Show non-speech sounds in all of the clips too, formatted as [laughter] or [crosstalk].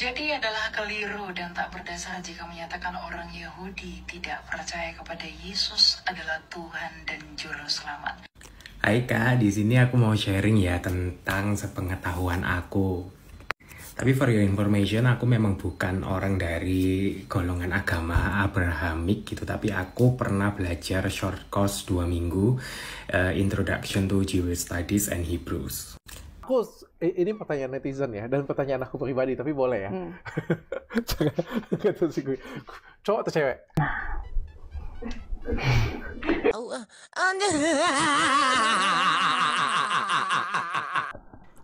Jadi adalah keliru dan tak berdasar jika menyatakan orang Yahudi tidak percaya kepada Yesus adalah Tuhan dan Juru Selamat. Hai Kak, di sini aku mau sharing ya tentang sepengetahuan aku. Tapi for your information, aku memang bukan orang dari golongan agama Abrahamik gitu. Tapi aku pernah belajar short course 2 minggu, uh, Introduction to Jewish Studies and Hebrews aku ini pertanyaan netizen ya dan pertanyaan aku pribadi tapi boleh ya hmm. [laughs] gue cowok atau cewek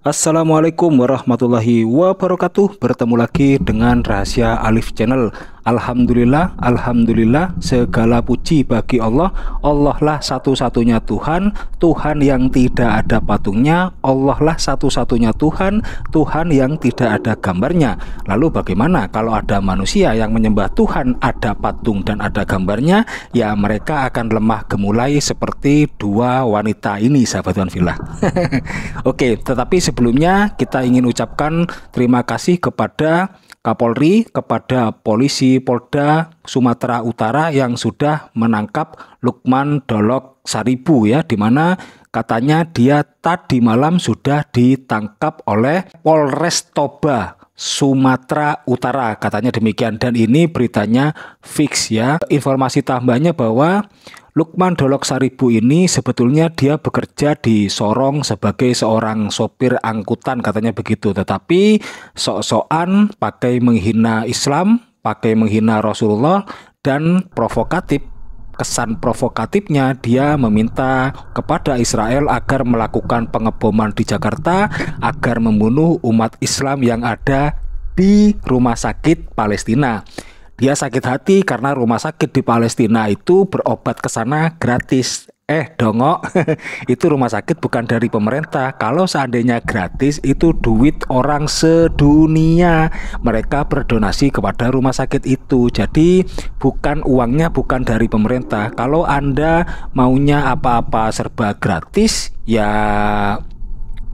Assalamualaikum warahmatullahi wabarakatuh Bertemu lagi dengan Rahasia Alif Channel Alhamdulillah, Alhamdulillah, segala puji bagi Allah. Allah lah satu-satunya Tuhan, Tuhan yang tidak ada patungnya. Allah lah satu-satunya Tuhan, Tuhan yang tidak ada gambarnya. Lalu bagaimana kalau ada manusia yang menyembah Tuhan, ada patung dan ada gambarnya? Ya mereka akan lemah gemulai seperti dua wanita ini, sahabat Villa [laughs] Oke, tetapi sebelumnya kita ingin ucapkan terima kasih kepada Kapolri kepada polisi Polda Sumatera Utara yang sudah menangkap Lukman Dolok Saribu ya di mana katanya dia tadi malam sudah ditangkap oleh Polres Toba Sumatera Utara katanya demikian dan ini beritanya fix ya informasi tambahnya bahwa Lukman Dolok Saribu ini sebetulnya dia bekerja di Sorong sebagai seorang sopir angkutan katanya begitu tetapi sok-sokan pakai menghina Islam pakai menghina Rasulullah dan provokatif kesan provokatifnya dia meminta kepada Israel agar melakukan pengeboman di Jakarta agar membunuh umat Islam yang ada di rumah sakit Palestina. Dia sakit hati karena rumah sakit di Palestina itu berobat ke sana gratis Eh dongok, [laughs] itu rumah sakit bukan dari pemerintah. Kalau seandainya gratis, itu duit orang sedunia. Mereka berdonasi kepada rumah sakit itu. Jadi bukan uangnya bukan dari pemerintah. Kalau Anda maunya apa-apa serba gratis, ya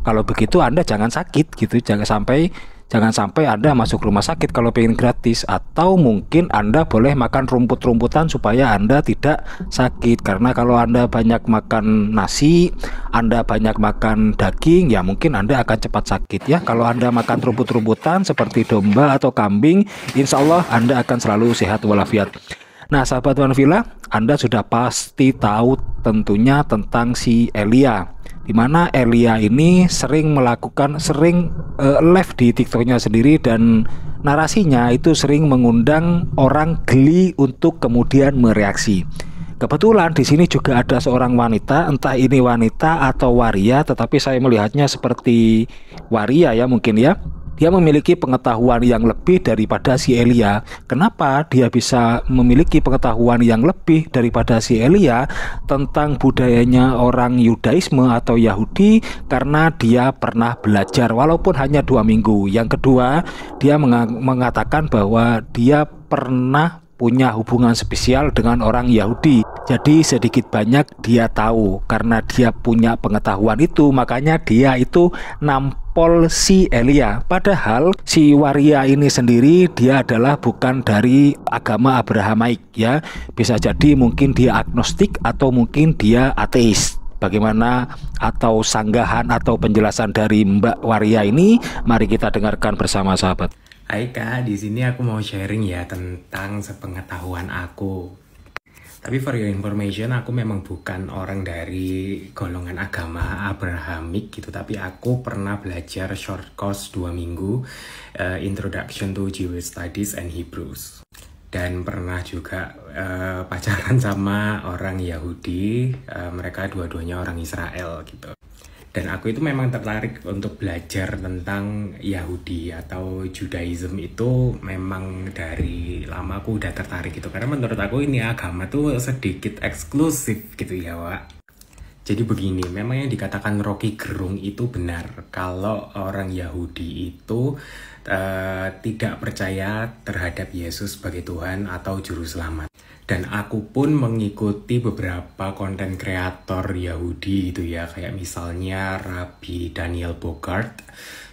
kalau begitu Anda jangan sakit gitu, jangan sampai Jangan sampai Anda masuk rumah sakit kalau pengen gratis atau mungkin Anda boleh makan rumput-rumputan supaya Anda tidak sakit karena kalau Anda banyak makan nasi, Anda banyak makan daging ya mungkin Anda akan cepat sakit ya. Kalau Anda makan rumput-rumputan seperti domba atau kambing, insya Allah Anda akan selalu sehat walafiat. Nah, sahabat Wanvila, Anda sudah pasti tahu tentunya tentang si Elia di mana Elia ini sering melakukan sering uh, live di TikToknya sendiri dan narasinya itu sering mengundang orang geli untuk kemudian mereaksi. Kebetulan di sini juga ada seorang wanita, entah ini wanita atau waria, tetapi saya melihatnya seperti waria ya mungkin ya dia memiliki pengetahuan yang lebih daripada si Elia. Kenapa dia bisa memiliki pengetahuan yang lebih daripada si Elia tentang budayanya orang Yudaisme atau Yahudi? Karena dia pernah belajar walaupun hanya dua minggu. Yang kedua, dia mengatakan bahwa dia pernah punya hubungan spesial dengan orang Yahudi. Jadi sedikit banyak dia tahu karena dia punya pengetahuan itu makanya dia itu nampol si Elia padahal si Waria ini sendiri dia adalah bukan dari agama Abrahamaik ya bisa jadi mungkin dia agnostik atau mungkin dia ateis bagaimana atau sanggahan atau penjelasan dari Mbak Waria ini mari kita dengarkan bersama sahabat Hai di sini aku mau sharing ya tentang sepengetahuan aku tapi for your information, aku memang bukan orang dari golongan agama Abrahamic gitu, tapi aku pernah belajar short course 2 minggu uh, Introduction to Jewish Studies and Hebrews. Dan pernah juga uh, [laughs] pacaran sama orang Yahudi, uh, mereka dua-duanya orang Israel gitu dan aku itu memang tertarik untuk belajar tentang Yahudi atau Judaism itu memang dari lama aku udah tertarik gitu karena menurut aku ini agama tuh sedikit eksklusif gitu ya Wak. Jadi begini, memang yang dikatakan Rocky Gerung itu benar. Kalau orang Yahudi itu uh, tidak percaya terhadap Yesus sebagai Tuhan atau Juru Selamat. Dan aku pun mengikuti beberapa konten kreator Yahudi itu ya, kayak misalnya Rabbi Daniel Bogart,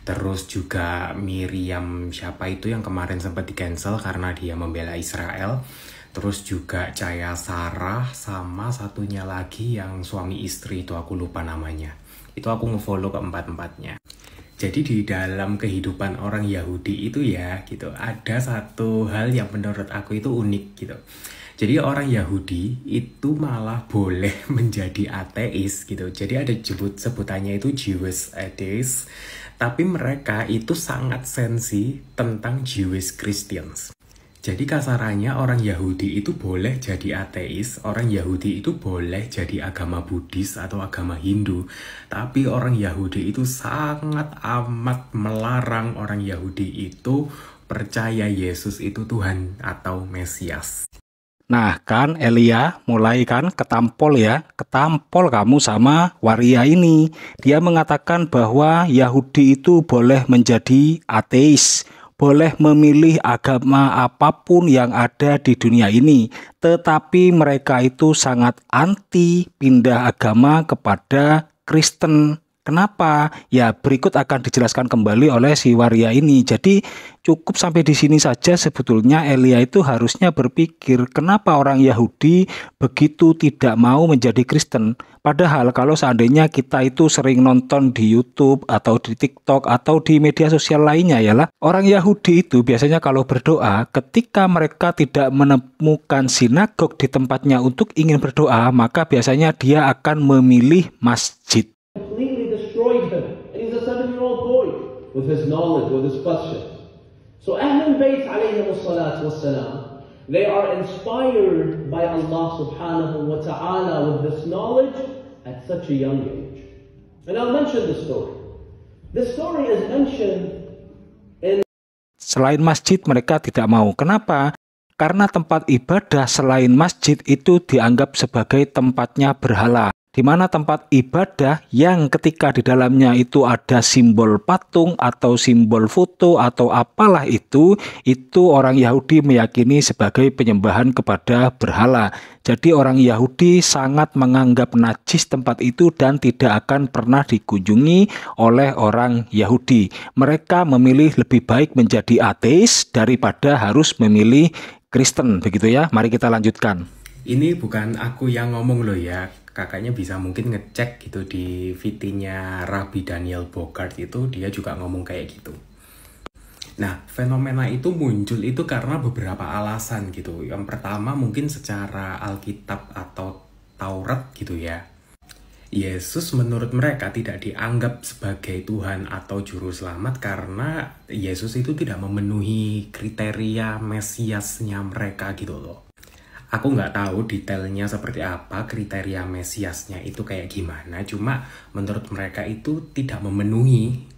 terus juga Miriam siapa itu yang kemarin sempat di cancel karena dia membela Israel terus juga Caya Sarah sama satunya lagi yang suami istri itu aku lupa namanya itu aku ngefollow keempat empatnya jadi di dalam kehidupan orang Yahudi itu ya gitu ada satu hal yang menurut aku itu unik gitu. Jadi orang Yahudi itu malah boleh [laughs] menjadi ateis gitu. Jadi ada jebut sebutannya itu Jewish atheist, tapi mereka itu sangat sensi tentang Jewish Christians. Jadi kasarannya orang Yahudi itu boleh jadi ateis, orang Yahudi itu boleh jadi agama Buddhis atau agama Hindu, tapi orang Yahudi itu sangat amat melarang orang Yahudi itu percaya Yesus itu Tuhan atau Mesias. Nah kan Elia mulai kan ketampol ya, ketampol kamu sama waria ini. Dia mengatakan bahwa Yahudi itu boleh menjadi ateis, boleh memilih agama apapun yang ada di dunia ini, tetapi mereka itu sangat anti pindah agama kepada Kristen Kenapa? Ya berikut akan dijelaskan kembali oleh si waria ini. Jadi cukup sampai di sini saja sebetulnya Elia itu harusnya berpikir kenapa orang Yahudi begitu tidak mau menjadi Kristen. Padahal kalau seandainya kita itu sering nonton di YouTube atau di TikTok atau di media sosial lainnya ialah orang Yahudi itu biasanya kalau berdoa ketika mereka tidak menemukan sinagog di tempatnya untuk ingin berdoa maka biasanya dia akan memilih masjid. with his knowledge, with his question. So Ahlul Bayt alayhi wassalam, they are inspired by Allah subhanahu wa ta'ala with this knowledge at such a young age. And I'll mention the story. The story is mentioned in Selain masjid mereka tidak mau. Kenapa? Karena tempat ibadah selain masjid itu dianggap sebagai tempatnya berhala di mana tempat ibadah yang ketika di dalamnya itu ada simbol patung atau simbol foto atau apalah itu, itu orang Yahudi meyakini sebagai penyembahan kepada berhala. Jadi orang Yahudi sangat menganggap najis tempat itu dan tidak akan pernah dikunjungi oleh orang Yahudi. Mereka memilih lebih baik menjadi ateis daripada harus memilih Kristen begitu ya. Mari kita lanjutkan. Ini bukan aku yang ngomong loh ya kakaknya bisa mungkin ngecek gitu di VT-nya Rabbi Daniel Bogart itu dia juga ngomong kayak gitu. Nah, fenomena itu muncul itu karena beberapa alasan gitu. Yang pertama mungkin secara Alkitab atau Taurat gitu ya. Yesus menurut mereka tidak dianggap sebagai Tuhan atau juru selamat karena Yesus itu tidak memenuhi kriteria mesiasnya mereka gitu loh. Aku nggak tahu detailnya seperti apa, kriteria Mesiasnya itu kayak gimana, cuma menurut mereka itu tidak memenuhi.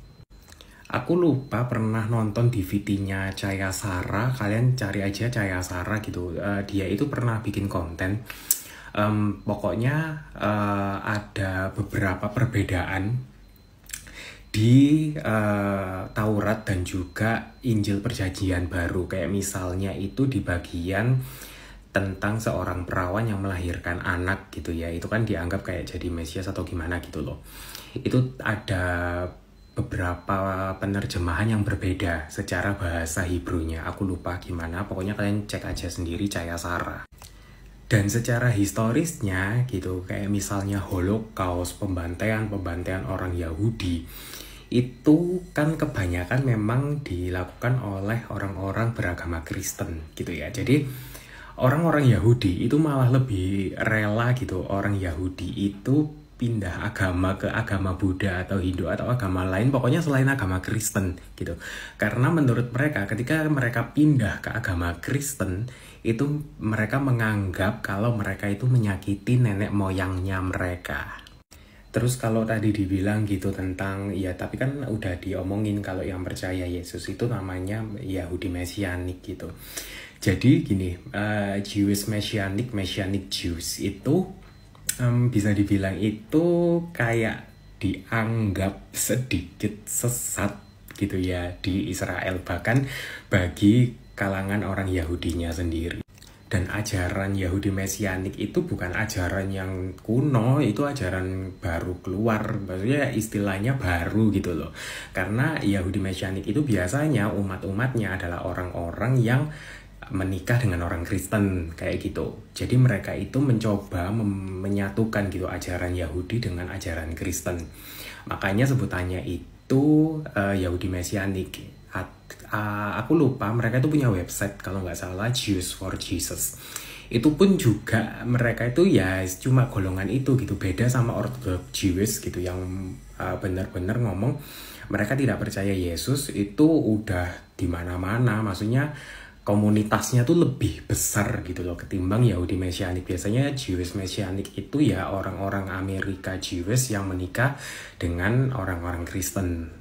Aku lupa pernah nonton DVD-nya Caya Sara, kalian cari aja Caya Sara gitu, uh, dia itu pernah bikin konten. Um, pokoknya uh, ada beberapa perbedaan di uh, Taurat dan juga Injil Perjanjian Baru kayak misalnya itu di bagian tentang seorang perawan yang melahirkan anak gitu ya itu kan dianggap kayak jadi mesias atau gimana gitu loh itu ada beberapa penerjemahan yang berbeda secara bahasa Hebrewnya aku lupa gimana pokoknya kalian cek aja sendiri Caya Sara dan secara historisnya gitu kayak misalnya Holocaust pembantaian pembantaian orang Yahudi itu kan kebanyakan memang dilakukan oleh orang-orang beragama Kristen gitu ya jadi orang-orang Yahudi itu malah lebih rela gitu orang Yahudi itu pindah agama ke agama Buddha atau Hindu atau agama lain pokoknya selain agama Kristen gitu karena menurut mereka ketika mereka pindah ke agama Kristen itu mereka menganggap kalau mereka itu menyakiti nenek moyangnya mereka Terus kalau tadi dibilang gitu tentang ya tapi kan udah diomongin kalau yang percaya Yesus itu namanya Yahudi Mesianik gitu. Jadi gini, uh, eh, Jewish Messianic, Messianic Jews itu um, bisa dibilang itu kayak dianggap sedikit sesat gitu ya di Israel bahkan bagi kalangan orang Yahudinya sendiri dan ajaran Yahudi Mesianik itu bukan ajaran yang kuno, itu ajaran baru keluar, maksudnya istilahnya baru gitu loh. Karena Yahudi Mesianik itu biasanya umat-umatnya adalah orang-orang yang menikah dengan orang Kristen kayak gitu. Jadi mereka itu mencoba menyatukan gitu ajaran Yahudi dengan ajaran Kristen. Makanya sebutannya itu uh, Yahudi Mesianik. uh, aku lupa mereka itu punya website kalau nggak salah Jews for Jesus. Itu pun juga mereka itu ya cuma golongan itu gitu beda sama Orthodox Jewish gitu yang uh, benar-benar ngomong mereka tidak percaya Yesus itu udah di mana-mana maksudnya komunitasnya tuh lebih besar gitu loh ketimbang Yahudi Mesianik. Biasanya Jewish Mesianik itu ya orang-orang Amerika Jewish yang menikah dengan orang-orang Kristen.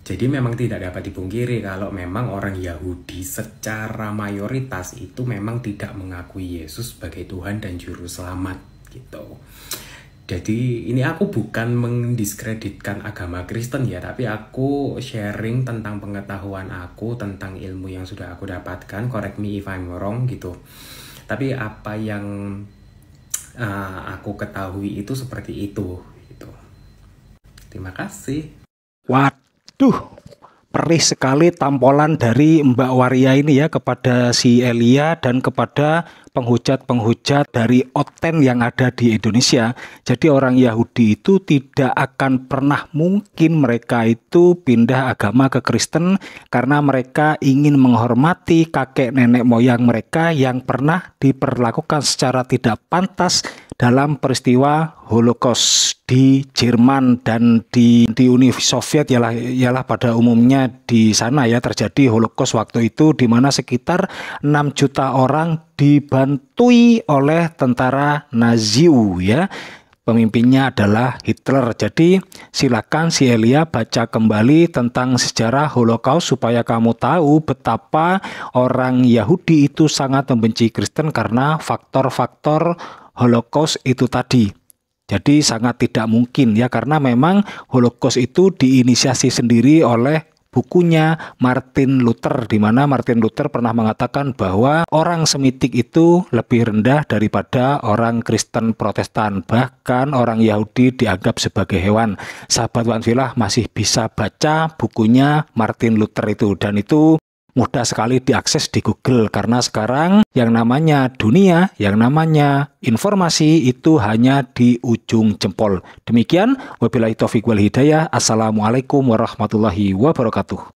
Jadi memang tidak dapat dipungkiri kalau memang orang Yahudi secara mayoritas itu memang tidak mengakui Yesus sebagai Tuhan dan Juru Selamat gitu. Jadi ini aku bukan mendiskreditkan agama Kristen ya, tapi aku sharing tentang pengetahuan aku tentang ilmu yang sudah aku dapatkan. Correct me if I'm wrong gitu. Tapi apa yang uh, aku ketahui itu seperti itu. Gitu. Terima kasih. Waduh, perih sekali tampolan dari Mbak Waria ini ya kepada si Elia dan kepada penghujat-penghujat dari Oten yang ada di Indonesia. Jadi orang Yahudi itu tidak akan pernah mungkin mereka itu pindah agama ke Kristen karena mereka ingin menghormati kakek nenek moyang mereka yang pernah diperlakukan secara tidak pantas dalam peristiwa Holocaust di Jerman dan di, di Uni Soviet ialah, ialah pada umumnya di sana ya terjadi Holocaust waktu itu di mana sekitar 6 juta orang dibantui oleh tentara Nazi ya pemimpinnya adalah Hitler. Jadi silakan si Elia baca kembali tentang sejarah Holocaust supaya kamu tahu betapa orang Yahudi itu sangat membenci Kristen karena faktor-faktor Holocaust itu tadi. Jadi sangat tidak mungkin ya karena memang Holocaust itu diinisiasi sendiri oleh bukunya Martin Luther di mana Martin Luther pernah mengatakan bahwa orang Semitik itu lebih rendah daripada orang Kristen Protestan bahkan orang Yahudi dianggap sebagai hewan. Sahabat Wanfilah masih bisa baca bukunya Martin Luther itu dan itu mudah sekali diakses di Google karena sekarang yang namanya dunia, yang namanya informasi itu hanya di ujung jempol. Demikian wabillahi taufiq wal hidayah. Assalamualaikum warahmatullahi wabarakatuh.